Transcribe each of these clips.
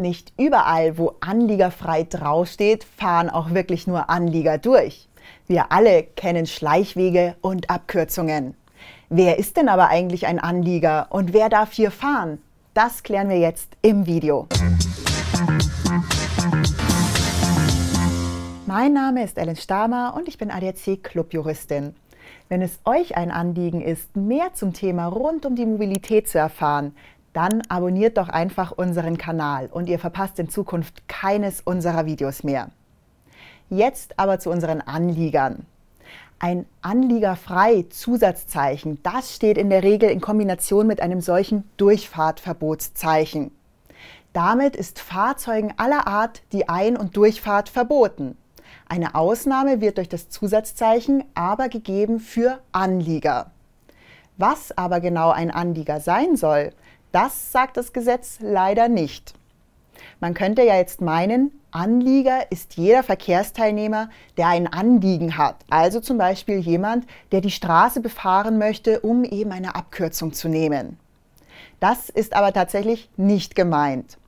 Nicht überall, wo anliegerfrei draufsteht, fahren auch wirklich nur Anlieger durch. Wir alle kennen Schleichwege und Abkürzungen. Wer ist denn aber eigentlich ein Anlieger und wer darf hier fahren? Das klären wir jetzt im Video. Mein Name ist Ellen Stamer und ich bin ADAC-Clubjuristin. Wenn es euch ein Anliegen ist, mehr zum Thema rund um die Mobilität zu erfahren, dann abonniert doch einfach unseren Kanal und ihr verpasst in Zukunft keines unserer Videos mehr. Jetzt aber zu unseren Anliegern. Ein Anliegerfrei-Zusatzzeichen, das steht in der Regel in Kombination mit einem solchen Durchfahrtverbotszeichen. Damit ist Fahrzeugen aller Art die Ein- und Durchfahrt verboten. Eine Ausnahme wird durch das Zusatzzeichen aber gegeben für Anlieger. Was aber genau ein Anlieger sein soll, das sagt das Gesetz leider nicht. Man könnte ja jetzt meinen, Anlieger ist jeder Verkehrsteilnehmer, der ein Anliegen hat. Also zum Beispiel jemand, der die Straße befahren möchte, um eben eine Abkürzung zu nehmen. Das ist aber tatsächlich nicht gemeint.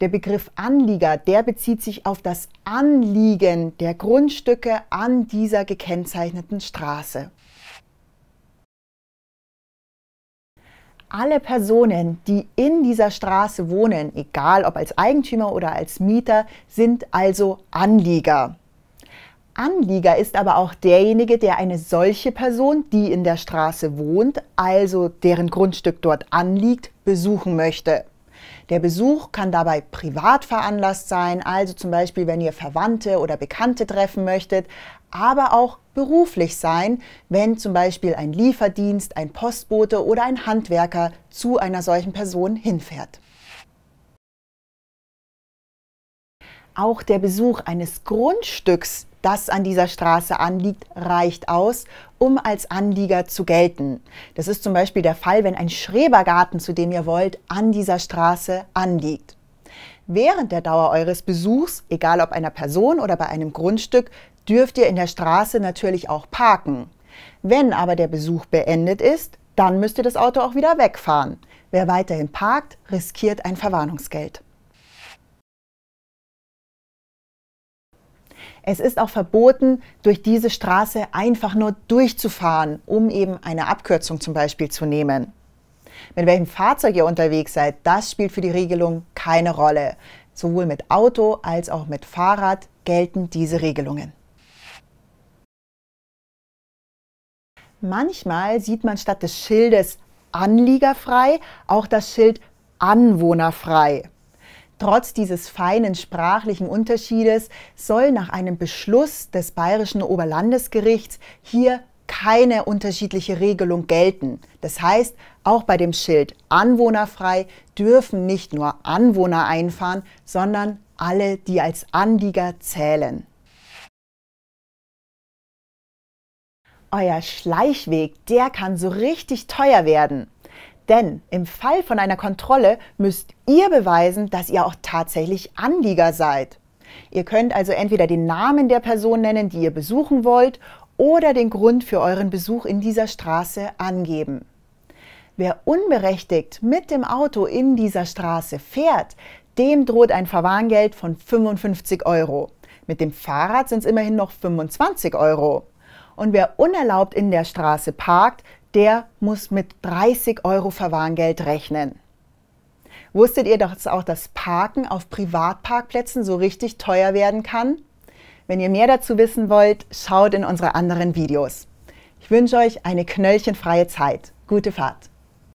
Der Begriff Anlieger, der bezieht sich auf das Anliegen der Grundstücke an dieser gekennzeichneten Straße. alle Personen, die in dieser Straße wohnen, egal ob als Eigentümer oder als Mieter, sind also Anlieger. Anlieger ist aber auch derjenige, der eine solche Person, die in der Straße wohnt, also deren Grundstück dort anliegt, besuchen möchte. Der Besuch kann dabei privat veranlasst sein, also zum Beispiel, wenn ihr Verwandte oder Bekannte treffen möchtet, aber auch beruflich sein, wenn zum Beispiel ein Lieferdienst, ein Postbote oder ein Handwerker zu einer solchen Person hinfährt. Auch der Besuch eines Grundstücks, das an dieser Straße anliegt, reicht aus, um als Anlieger zu gelten. Das ist zum Beispiel der Fall, wenn ein Schrebergarten, zu dem ihr wollt, an dieser Straße anliegt. Während der Dauer eures Besuchs, egal ob einer Person oder bei einem Grundstück, dürft ihr in der Straße natürlich auch parken. Wenn aber der Besuch beendet ist, dann müsst ihr das Auto auch wieder wegfahren. Wer weiterhin parkt, riskiert ein Verwarnungsgeld. Es ist auch verboten, durch diese Straße einfach nur durchzufahren, um eben eine Abkürzung zum Beispiel zu nehmen. Mit welchem Fahrzeug ihr unterwegs seid, das spielt für die Regelung keine Rolle. Sowohl mit Auto als auch mit Fahrrad gelten diese Regelungen. Manchmal sieht man statt des Schildes anliegerfrei auch das Schild anwohnerfrei. Trotz dieses feinen sprachlichen Unterschiedes soll nach einem Beschluss des Bayerischen Oberlandesgerichts hier keine unterschiedliche Regelung gelten. Das heißt, auch bei dem Schild anwohnerfrei dürfen nicht nur Anwohner einfahren, sondern alle, die als Anlieger zählen. Euer Schleichweg, der kann so richtig teuer werden. Denn im Fall von einer Kontrolle müsst ihr beweisen, dass ihr auch tatsächlich Anlieger seid. Ihr könnt also entweder den Namen der Person nennen, die ihr besuchen wollt, oder den Grund für euren Besuch in dieser Straße angeben. Wer unberechtigt mit dem Auto in dieser Straße fährt, dem droht ein Verwarngeld von 55 Euro. Mit dem Fahrrad sind es immerhin noch 25 Euro. Und wer unerlaubt in der Straße parkt, der muss mit 30 Euro Verwarngeld rechnen. Wusstet ihr, dass auch das Parken auf Privatparkplätzen so richtig teuer werden kann? Wenn ihr mehr dazu wissen wollt, schaut in unsere anderen Videos. Ich wünsche euch eine knöllchenfreie Zeit. Gute Fahrt!